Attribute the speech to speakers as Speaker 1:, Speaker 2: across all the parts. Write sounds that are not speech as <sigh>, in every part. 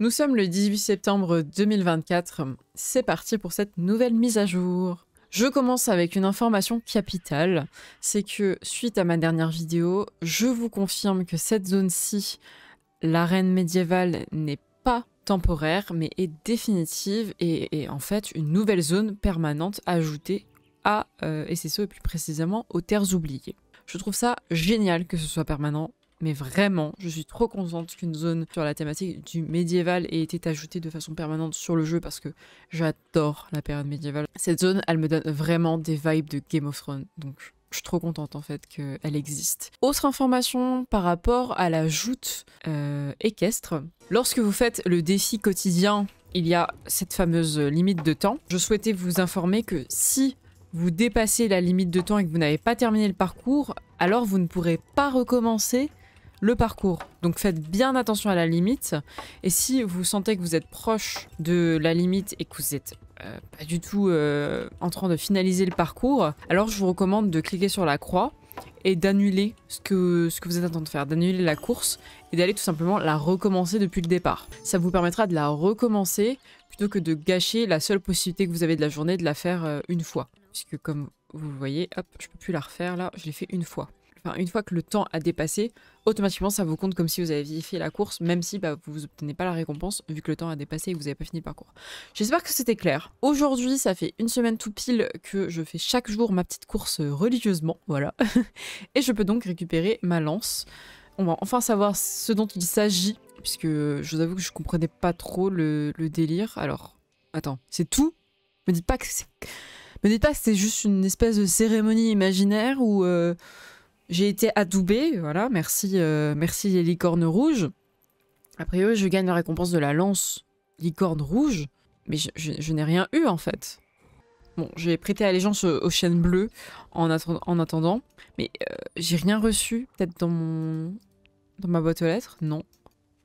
Speaker 1: Nous sommes le 18 septembre 2024, c'est parti pour cette nouvelle mise à jour. Je commence avec une information capitale, c'est que suite à ma dernière vidéo, je vous confirme que cette zone-ci, l'arène médiévale, n'est pas temporaire, mais est définitive et est en fait une nouvelle zone permanente ajoutée à, SSO, euh, et plus précisément, aux terres oubliées. Je trouve ça génial que ce soit permanent, mais vraiment, je suis trop contente qu'une zone sur la thématique du médiéval ait été ajoutée de façon permanente sur le jeu parce que j'adore la période médiévale. Cette zone, elle me donne vraiment des vibes de Game of Thrones, donc je suis trop contente en fait qu'elle existe. Autre information par rapport à la joute euh, équestre. Lorsque vous faites le défi quotidien, il y a cette fameuse limite de temps. Je souhaitais vous informer que si vous dépassez la limite de temps et que vous n'avez pas terminé le parcours, alors vous ne pourrez pas recommencer le parcours. Donc faites bien attention à la limite. Et si vous sentez que vous êtes proche de la limite et que vous êtes euh, pas du tout euh, en train de finaliser le parcours, alors je vous recommande de cliquer sur la croix et d'annuler ce que, ce que vous êtes en train de faire, d'annuler la course et d'aller tout simplement la recommencer depuis le départ. Ça vous permettra de la recommencer plutôt que de gâcher la seule possibilité que vous avez de la journée de la faire euh, une fois. Puisque comme vous voyez, hop, je peux plus la refaire là, je l'ai fait une fois enfin, une fois que le temps a dépassé, automatiquement ça vous compte comme si vous aviez fait la course, même si bah, vous n'obtenez pas la récompense vu que le temps a dépassé et que vous n'avez pas fini le parcours. J'espère que c'était clair. Aujourd'hui, ça fait une semaine tout pile que je fais chaque jour ma petite course religieusement, voilà. <laughs> et je peux donc récupérer ma lance. On va enfin savoir ce dont il s'agit, puisque je vous avoue que je comprenais pas trop le, délire. Alors, attends, c'est tout Me dites pas que c'est... Me dites pas que c'est juste une espèce de cérémonie imaginaire ou... Euh, j'ai été adoubé, voilà, merci, euh, merci les licornes rouges. A priori, je gagne la récompense de la lance licorne rouge, mais je, n'ai rien eu en fait. Bon, j'ai prêté allégeance aux chaînes bleues en, en attendant, mais euh, j'ai rien reçu, peut-être dans mon... dans ma boîte aux lettres, non.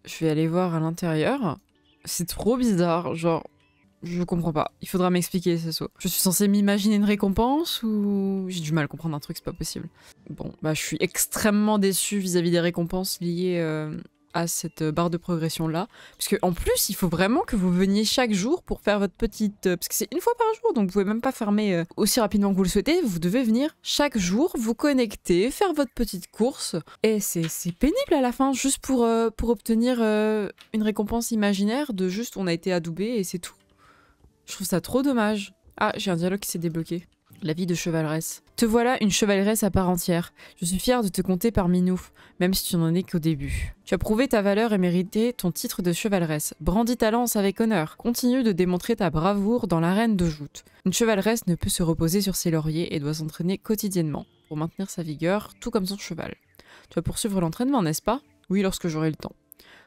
Speaker 1: Je vais aller voir à l'intérieur. C'est trop bizarre, genre je comprends pas. Il faudra m'expliquer, ce soit. Je suis censée m'imaginer une récompense ou j'ai du mal à comprendre un truc, c'est pas possible. Bon, bah je suis extrêmement déçue vis-à-vis des récompenses liées euh, à cette euh, barre de progression là, parce que en plus il faut vraiment que vous veniez chaque jour pour faire votre petite, euh, parce que c'est une fois par jour, donc vous pouvez même pas fermer aussi rapidement que vous le souhaitez. Vous devez venir chaque jour, vous connecter, faire votre petite course, et c'est pénible à la fin juste pour pour obtenir une récompense imaginaire de juste on a été adoubé et c'est tout. Je trouve ça trop dommage. Ah, j'ai un dialogue qui s'est débloqué. La vie de chevaleresse. Te voilà une chevaleresse à part entière. Je suis fière de te compter parmi nous, même si tu n'en es qu'au début. Tu as prouvé ta valeur et mérité ton titre de chevaleresse. Brandis ta lance avec honneur. Continue de démontrer ta bravoure dans l'arène de joute. Une chevaleresse ne peut se reposer sur ses lauriers et doit s'entraîner quotidiennement pour maintenir sa vigueur, tout comme son cheval. Tu vas poursuivre l'entraînement, n'est-ce pas Oui, lorsque j'aurai le temps.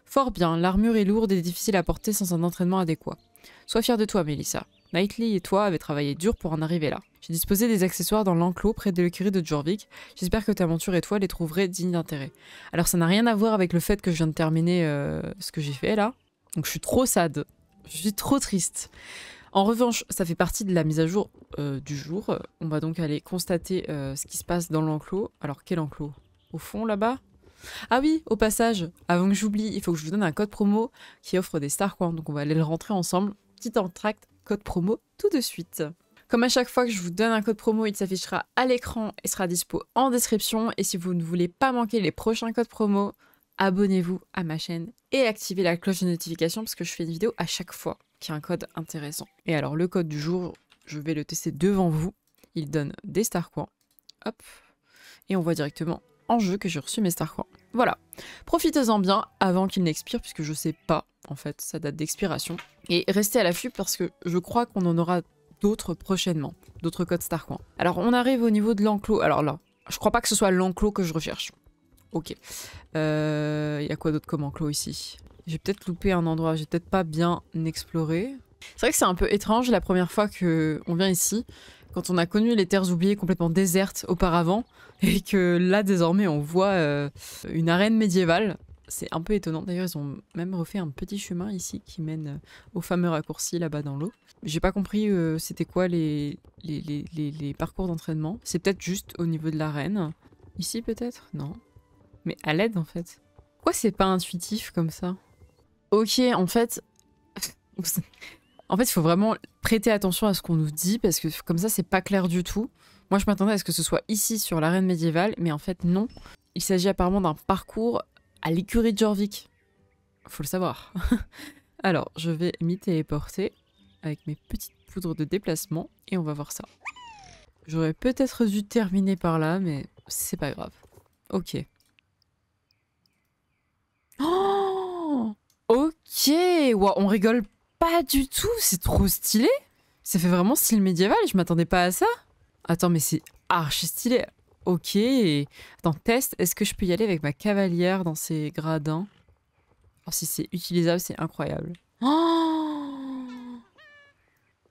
Speaker 1: Fort bien, l'armure est lourde et difficile à porter sans un entraînement adéquat. Sois fière de toi, Melissa. Knightley et toi avez travaillé dur pour en arriver là. J'ai disposé des accessoires dans l'enclos près de l'écurie de Jorvik. J'espère que ta monture et toi les trouverez dignes d'intérêt. Alors ça n'a rien à voir avec le fait que je viens de terminer euh, ce que j'ai fait là. Donc je suis trop sad. Je suis trop triste. En revanche, ça fait partie de la mise à jour euh, du jour. On va donc aller constater euh, ce qui se passe dans l'enclos. Alors quel enclos Au fond là-bas ah oui, au passage, avant que j'oublie, il faut que je vous donne un code promo qui offre des Star Coins. Hein. Donc on va aller le rentrer ensemble. Petit entracte, code promo tout de suite. Comme à chaque fois que je vous donne un code promo, il s'affichera à l'écran et sera dispo en description. Et si vous ne voulez pas manquer les prochains codes promo, abonnez-vous à ma chaîne et activez la cloche de notification parce que je fais une vidéo à chaque fois qui a un code intéressant. Et alors le code du jour, je vais le tester devant vous. Il donne des star coins. Hop. Et on voit directement en jeu que j'ai reçu mes StarCoins. Voilà, profitez-en bien avant qu'il n'expire puisque je sais pas en fait sa date d'expiration. Et restez à l'affût parce que je crois qu'on en aura d'autres prochainement, d'autres codes StarCoin. Alors on arrive au niveau de l'enclos, alors là, je crois pas que ce soit l'enclos que je recherche. Ok, il euh, y a quoi d'autre comme enclos ici J'ai peut-être loupé un endroit, j'ai peut-être pas bien exploré. C'est vrai que c'est un peu étrange la première fois que on vient ici, quand on a connu les terres oubliées complètement désertes auparavant, <laughs> et que là désormais on voit euh, une arène médiévale. C'est un peu étonnant. D'ailleurs, ils ont même refait un petit chemin ici qui mène euh, au fameux raccourci là-bas dans l'eau. J'ai pas compris euh, c'était quoi les, les, les, les parcours d'entraînement. C'est peut-être juste au niveau de l'arène. Ici peut-être Non. Mais à l'aide en fait. Pourquoi c'est pas intuitif comme ça Ok, en fait, <laughs> En fait, il faut vraiment prêter attention à ce qu'on nous dit parce que comme ça, c'est pas clair du tout. Moi, je m'attendais à ce que ce soit ici sur l'arène médiévale, mais en fait, non. Il s'agit apparemment d'un parcours à l'écurie de Jorvik. Faut le savoir. <laughs> Alors, je vais m'y téléporter avec mes petites poudres de déplacement et on va voir ça. J'aurais peut-être dû terminer par là, mais c'est pas grave. Ok. Oh <gasps> Ok On rigole pas du tout, c'est trop stylé. Ça fait vraiment style médiéval, je m'attendais pas à ça. Attends, mais c'est archi stylé. Ok. Attends, test, est-ce que je peux y aller avec ma cavalière dans ces gradins Alors oh, si c'est utilisable, c'est incroyable. <gasps>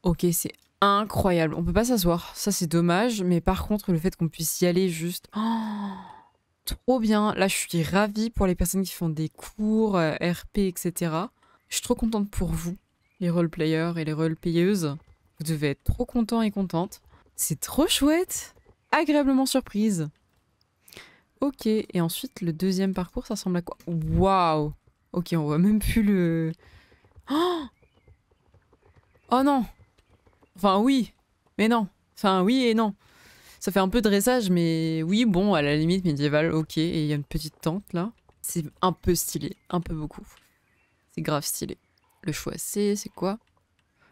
Speaker 1: ok, c'est incroyable. On peut pas s'asseoir, ça c'est dommage, mais par contre le fait qu'on puisse y aller juste... <gasps> trop bien. Là, je suis ravie pour les personnes qui font des cours, euh, RP, etc. Je suis trop contente pour vous les roleplayers et les roleplayeuses. Vous devez être trop content et contente. C'est trop chouette Agréablement surprise Ok, et ensuite le deuxième parcours, ça ressemble à quoi Waouh Ok, on voit même plus le... Oh, oh non Enfin oui, mais non. Enfin oui et non. Ça fait un peu dressage, mais oui, bon, à la limite médiévale, ok. Et il y a une petite tente là. C'est un peu stylé, un peu beaucoup. C'est grave stylé. Le choix C, c'est quoi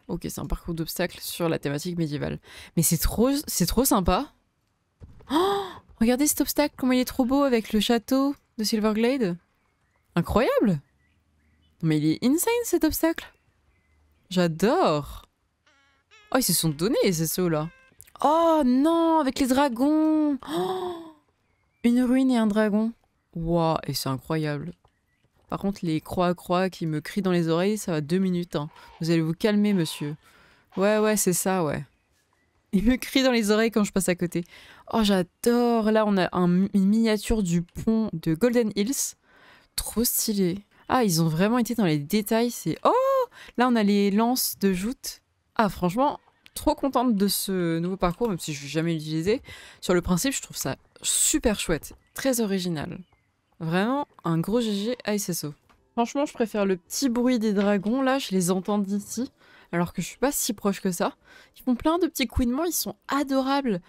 Speaker 1: Ok, c'est un parcours d'obstacles sur la thématique médiévale. Mais c'est trop, c'est trop sympa. Oh, regardez cet obstacle, comment il est trop beau avec le château de Silverglade. Incroyable Mais il est insane cet obstacle. J'adore Oh, ils se sont donnés ces sauts-là. Oh non, avec les dragons oh, Une ruine et un dragon. Waouh, et c'est incroyable. Par contre, les croix-croix qui me crient dans les oreilles, ça va deux minutes. Hein. Vous allez vous calmer, monsieur. Ouais, ouais, c'est ça, ouais. Il me crie dans les oreilles quand je passe à côté. Oh, j'adore Là, on a une miniature du pont de Golden Hills. Trop stylé. Ah, ils ont vraiment été dans les détails. C'est... Oh Là, on a les lances de joute. Ah, franchement, trop contente de ce nouveau parcours, même si je ne jamais l'utiliser. Sur le principe, je trouve ça super chouette. Très original. Vraiment, un gros GG à SSO. Franchement, je préfère le petit bruit des dragons, là, je les entends d'ici, alors que je suis pas si proche que ça. Ils font plein de petits couinements, ils sont adorables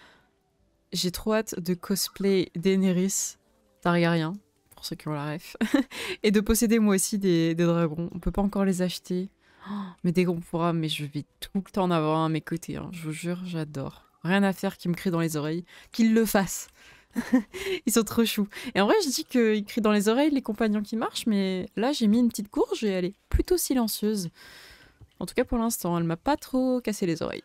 Speaker 1: J'ai trop hâte de cosplay Daenerys Targaryen, pour ceux qui ont la ref, <laughs> et de posséder moi aussi des, dragons. On peut pas encore les acheter, oh, mais dès qu'on pourra, mais je vais tout le temps en avoir un à mes côtés, hein, je vous jure, j'adore. Rien à faire qui me crie dans les oreilles, qu'il le fasse <laughs> ils sont trop choux. Et en vrai, je dis qu'ils crient dans les oreilles les compagnons qui marchent, mais là, j'ai mis une petite courge et elle est plutôt silencieuse. En tout cas, pour l'instant, elle m'a pas trop cassé les oreilles.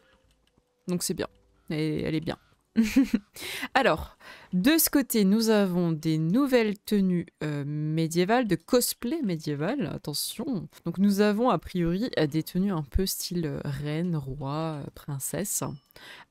Speaker 1: Donc c'est bien. Et elle est bien. <laughs> Alors, de ce côté, nous avons des nouvelles tenues euh, médiévales, de cosplay médiéval, attention. Donc nous avons a priori euh, des tenues un peu style euh, reine, roi, princesse,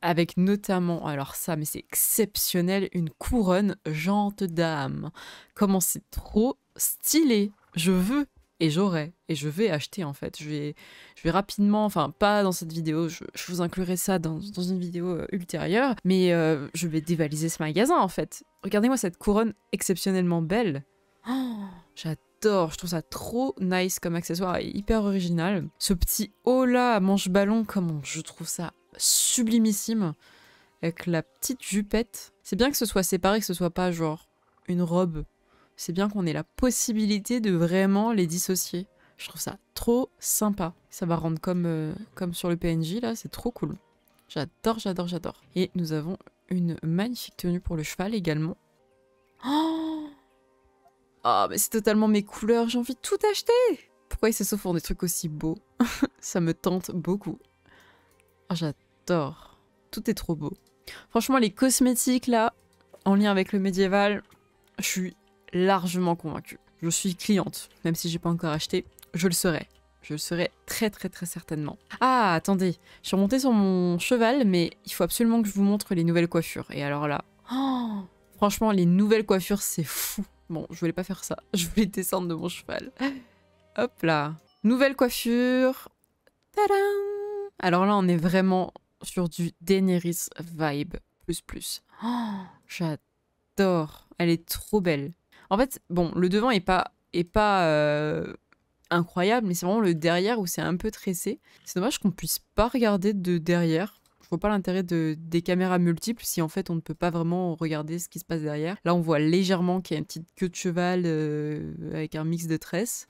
Speaker 1: avec notamment, alors ça, mais c'est exceptionnel, une couronne jante dame. Comment c'est trop stylé, je veux et j'aurai et je vais acheter en fait. Je vais, je vais rapidement, enfin pas dans cette vidéo, je, vous inclurai ça dans, une vidéo euh, ultérieure, mais euh, je vais dévaliser ce magasin en fait. Regardez-moi cette couronne exceptionnellement belle. Oh j'adore, je trouve ça trop nice comme accessoire et hyper original. Ce petit haut là à manche ballon, comment je trouve ça sublimissime avec la petite jupette. C'est bien que ce soit séparé, que ce soit pas genre une robe c'est bien qu'on ait la possibilité de vraiment les dissocier. Je trouve ça trop sympa. Ça va rendre comme, euh, comme sur le PNJ, là, c'est trop cool. J'adore, j'adore, j'adore. Et nous avons une magnifique tenue pour le cheval également. Oh, ah, mais c'est totalement mes couleurs, j'ai envie de tout acheter Pourquoi ils se pour des trucs aussi beaux <laughs> Ça me tente beaucoup. Ah, j'adore. Tout est trop beau. Franchement, les cosmétiques, là, en lien avec le médiéval, je suis largement convaincue. Je suis cliente, même si j'ai pas encore acheté, je le serai. Je le serai très très très certainement. Ah, attendez, je suis remontée sur mon cheval, mais il faut absolument que je vous montre les nouvelles coiffures. Et alors là, oh, franchement, les nouvelles coiffures, c'est fou. Bon, je voulais pas faire ça, <laughs> je voulais descendre de mon cheval. Hop là, nouvelle coiffure. Tadam alors là, on est vraiment sur du Daenerys vibe plus plus. Oh, j'adore, elle est trop belle. En fait, bon, le devant est pas, pas euh, incroyable, mais c'est vraiment le derrière où c'est un peu tressé. C'est dommage qu'on puisse pas regarder de derrière. Je vois pas l'intérêt de, des caméras multiples si en fait on ne peut pas vraiment regarder ce qui se passe derrière. Là, on voit légèrement qu'il y a une petite queue de cheval euh, avec un mix de tresses.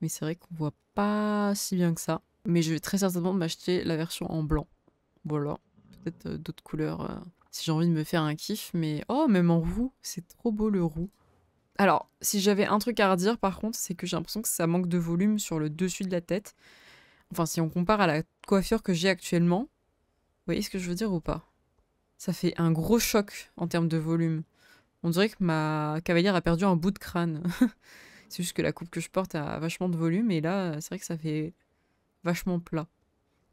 Speaker 1: Mais c'est vrai qu'on voit pas si bien que ça. Mais je vais très certainement m'acheter la version en blanc. Voilà. Peut-être euh, d'autres couleurs si j'ai envie de me faire un kiff. Mais oh, même en roux, c'est trop beau le roux. Alors, si j'avais un truc à redire, par contre, c'est que j'ai l'impression que ça manque de volume sur le dessus de la tête. Enfin, si on compare à la coiffure que j'ai actuellement, vous voyez ce que je veux dire ou pas Ça fait un gros choc en termes de volume. On dirait que ma cavalière a perdu un bout de crâne. <laughs> c'est juste que la coupe que je porte a vachement de volume et là, c'est vrai que ça fait vachement plat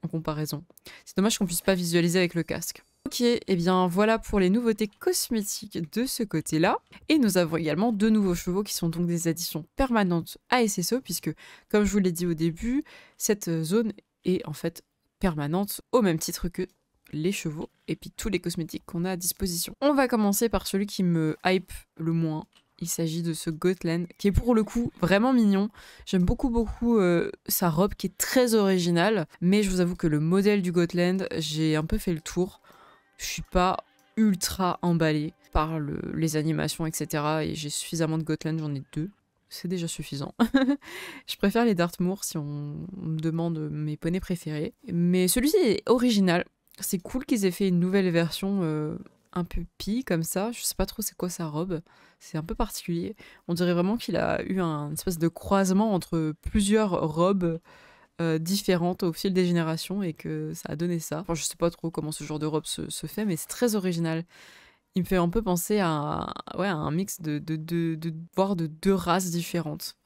Speaker 1: en comparaison. C'est dommage qu'on puisse pas visualiser avec le casque. Ok, et eh bien voilà pour les nouveautés cosmétiques de ce côté-là. Et nous avons également deux nouveaux chevaux qui sont donc des additions permanentes à SSO, puisque comme je vous l'ai dit au début, cette zone est en fait permanente au même titre que les chevaux et puis tous les cosmétiques qu'on a à disposition. On va commencer par celui qui me hype le moins. Il s'agit de ce Gotland qui est pour le coup vraiment mignon. J'aime beaucoup beaucoup euh, sa robe qui est très originale, mais je vous avoue que le modèle du Gotland, j'ai un peu fait le tour je suis pas ultra emballée par les animations, etc. Et j'ai suffisamment de Gotland, j'en ai deux. C'est déjà suffisant. <laughs> je préfère les Dartmoor si on, me demande mes poneys préférés. Mais celui-ci est original. C'est cool qu'ils aient fait une nouvelle version euh, un peu pie comme ça. Je sais pas trop c'est quoi sa robe. C'est un peu particulier. On dirait vraiment qu'il a eu un espèce de croisement entre plusieurs robes différente euh, différentes au fil des générations et que ça a donné ça. Enfin, je sais pas trop comment ce genre de robe se, fait, mais c'est très original. Il me fait un peu penser à, ouais, un mix de, de, de, de, de deux races différentes.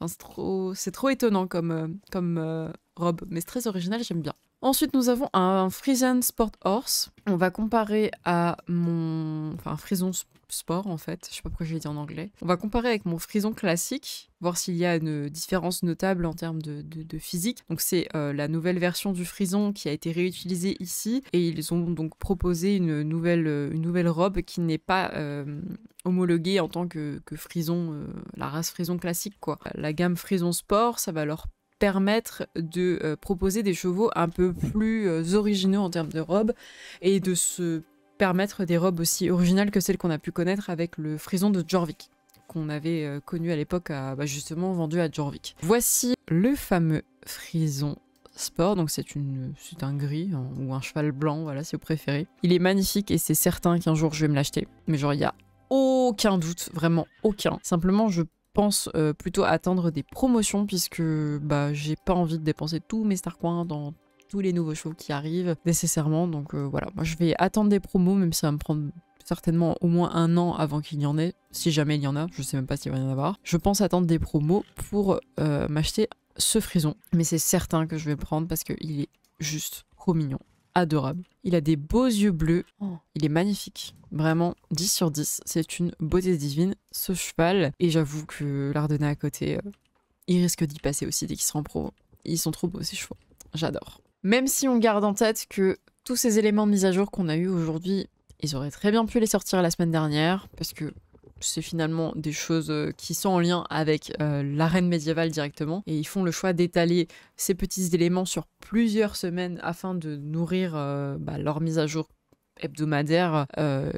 Speaker 1: c'est trop, étonnant comme, euh, comme euh, robe, mais c'est très original, j'aime bien. Ensuite, nous avons un Frisian Sport Horse. On va comparer à mon... Enfin, Frison Sport, en fait. Je sais pas pourquoi je l'ai dit en anglais. On va comparer avec mon Frison classique, voir s'il y a une différence notable en termes de, physique. Donc, c'est euh, la nouvelle version du Frison qui a été réutilisée ici. Et ils ont donc proposé une nouvelle, euh, une nouvelle robe qui n'est pas... Euh, homologuée en tant que, frison, la race frison classique quoi. La gamme frison sport, ça va leur permettre de euh, proposer des chevaux un peu plus euh, originaux en termes de robes et de se permettre des robes aussi originales que celles qu'on a pu connaître avec le frison de Jorvik qu'on avait euh, connu à l'époque bah, justement vendu à Jorvik. Voici le fameux frison sport, donc c'est une c'est un gris ou un cheval blanc, voilà, si vous préférez. Il est magnifique et c'est certain qu'un jour je vais me l'acheter, mais genre il y a aucun doute, vraiment aucun. Simplement, je pense euh, plutôt attendre des promotions puisque bah, j'ai pas envie de dépenser tous mes Starcoins dans tous les nouveaux shows qui arrivent nécessairement. Donc euh, voilà, moi je vais attendre des promos même si ça va me prendre certainement au moins un an avant qu'il y en ait, si jamais il y en a, je sais même pas s'il va y en avoir. Je pense attendre des promos pour euh, m'acheter ce frison, mais c'est certain que je vais le prendre parce qu'il est juste trop mignon adorable. Il a des beaux yeux bleus. Oh. Il est magnifique. Vraiment, 10 sur 10. C'est une beauté divine, ce cheval. Et j'avoue que l'Ardenna à côté, euh, il risque d'y passer aussi dès qu'il se rend pro. Ils sont trop beaux, ces chevaux. J'adore. Même si on garde en tête que tous ces éléments de mise à jour qu'on a eu aujourd'hui, ils auraient très bien pu les sortir la semaine dernière, parce que c'est finalement des choses euh, qui sont en lien avec euh, l'arène médiévale directement. Et ils font le choix d'étaler ces petits éléments sur plusieurs semaines afin de nourrir euh, bah, leur mise à jour hebdomadaire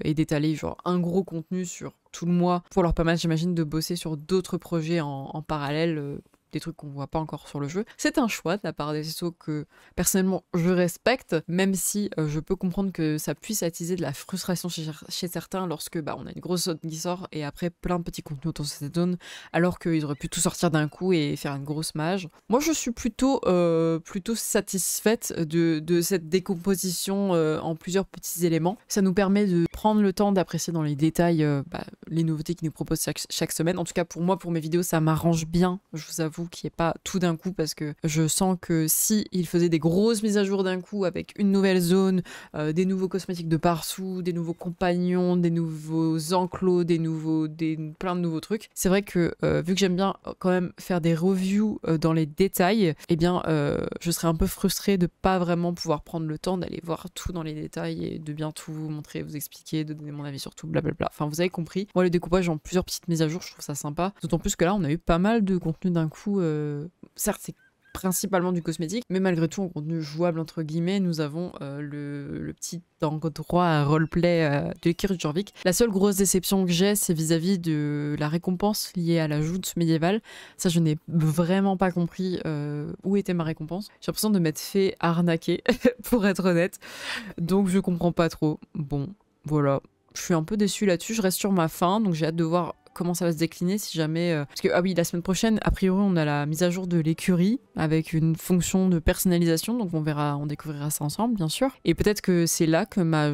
Speaker 1: et d'étaler genre un gros contenu sur tout le mois pour leur permettre j'imagine de bosser sur d'autres projets en parallèle des trucs qu'on voit pas encore sur le jeu. C'est un choix de la part des SSO que personnellement je respecte, même si euh, je peux comprendre que ça puisse attiser de la frustration chez, certains lorsque bah, on a une grosse zone qui sort et après plein de petits contenus autour de cette zone, alors qu'ils auraient pu tout sortir d'un coup et faire une grosse mage. Moi je suis plutôt, euh, plutôt satisfaite de, cette décomposition euh, en plusieurs petits éléments. Ça nous permet de prendre le temps d'apprécier dans les détails bah, les nouveautés qu'ils nous proposent chaque, chaque semaine. En tout cas pour moi, pour mes vidéos, ça m'arrange bien, je vous avoue qui est pas tout d'un coup parce que je sens que si il faisait des grosses mises à jour d'un coup avec une nouvelle zone, euh, des nouveaux cosmétiques de partout, des nouveaux compagnons, des nouveaux enclos, des nouveaux, des plein de nouveaux trucs. C'est vrai que euh, vu que j'aime bien euh, quand même faire des reviews dans les détails, eh bien je serais un peu frustrée de pas vraiment pouvoir prendre le temps d'aller voir tout dans les détails et de bien tout vous montrer, vous expliquer, de donner mon avis sur tout, blablabla. Enfin vous avez compris. Moi le découpage en plusieurs petites mises à jour, je trouve ça sympa. D'autant plus que là on a eu pas mal de contenu d'un coup euh, certes c'est principalement du cosmétique, mais malgré tout en contenu jouable entre guillemets, nous avons euh, le, petit endroit à roleplay euh, de Kirk La seule grosse déception que j'ai, c'est vis-à-vis de la récompense liée à la joute médiévale. Ça, je n'ai vraiment pas compris où était ma récompense. J'ai l'impression de m'être fait arnaquer, <laughs> pour être honnête. Donc, je comprends pas trop. Bon, voilà. Je suis un peu déçu là-dessus. Je reste sur ma fin, donc j'ai hâte de voir comment ça va se décliner si jamais. Euh, parce que, ah oui, la semaine prochaine, a priori, on a la mise à jour de l'écurie avec une fonction de personnalisation. Donc, on verra, on découvrira ça ensemble, bien sûr. Et peut-être que c'est là que ma,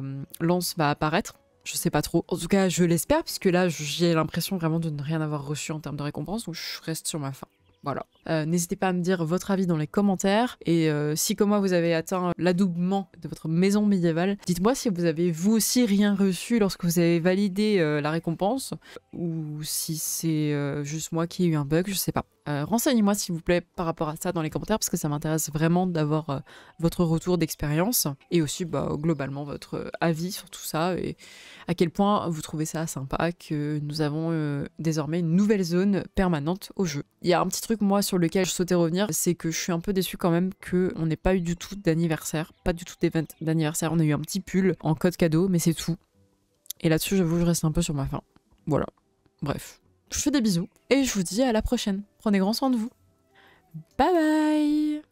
Speaker 1: euh, lance va apparaître. Je sais pas trop. En tout cas, je l'espère, parce que là, j'ai l'impression vraiment de ne rien avoir reçu en termes de récompense, donc je reste sur ma fin. Voilà. Euh, n'hésitez pas à me dire votre avis dans les commentaires. Et euh, si, comme moi, vous avez atteint l'adoubement de votre maison médiévale, dites-moi si vous avez vous aussi rien reçu lorsque vous avez validé euh, la récompense ou si c'est juste moi qui ai eu un bug, je sais pas. Renseignez-moi s'il vous plaît par rapport à ça dans les commentaires parce que ça m'intéresse vraiment d'avoir votre retour d'expérience et aussi bah, globalement votre avis sur tout ça et à quel point vous trouvez ça sympa que nous avons désormais une nouvelle zone permanente au jeu. Il y a un petit truc truc, moi, sur lequel je souhaitais revenir, c'est que je suis un peu déçue quand même que on n'ait pas eu du tout d'anniversaire, pas du tout d'anniversaire. On a eu un petit pull en code cadeau, mais c'est tout. Et là-dessus, j'avoue, je reste un peu sur ma faim. Voilà. Bref. Je vous fais des bisous et je vous dis à la prochaine. Prenez grand soin de vous. Bye bye